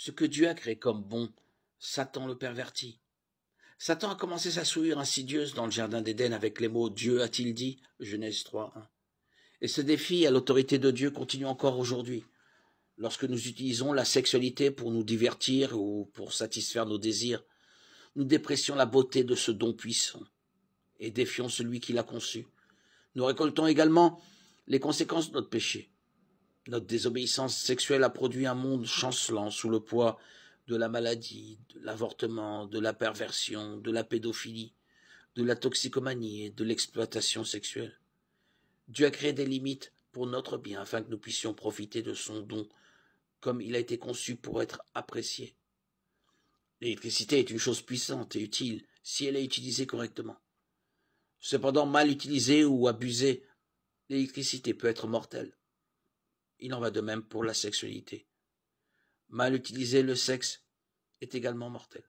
Ce que Dieu a créé comme bon, Satan le pervertit. Satan a commencé sa souillure insidieuse dans le jardin d'Éden avec les mots Dieu a-t-il dit Genèse 3, Et ce défi à l'autorité de Dieu continue encore aujourd'hui. Lorsque nous utilisons la sexualité pour nous divertir ou pour satisfaire nos désirs, nous déprécions la beauté de ce don puissant et défions celui qui l'a conçu. Nous récoltons également les conséquences de notre péché. Notre désobéissance sexuelle a produit un monde chancelant sous le poids de la maladie, de l'avortement, de la perversion, de la pédophilie, de la toxicomanie et de l'exploitation sexuelle. Dieu a créé des limites pour notre bien afin que nous puissions profiter de son don comme il a été conçu pour être apprécié. L'électricité est une chose puissante et utile si elle est utilisée correctement. Cependant, mal utilisée ou abusée, l'électricité peut être mortelle. Il en va de même pour la sexualité. Mal utiliser le sexe est également mortel.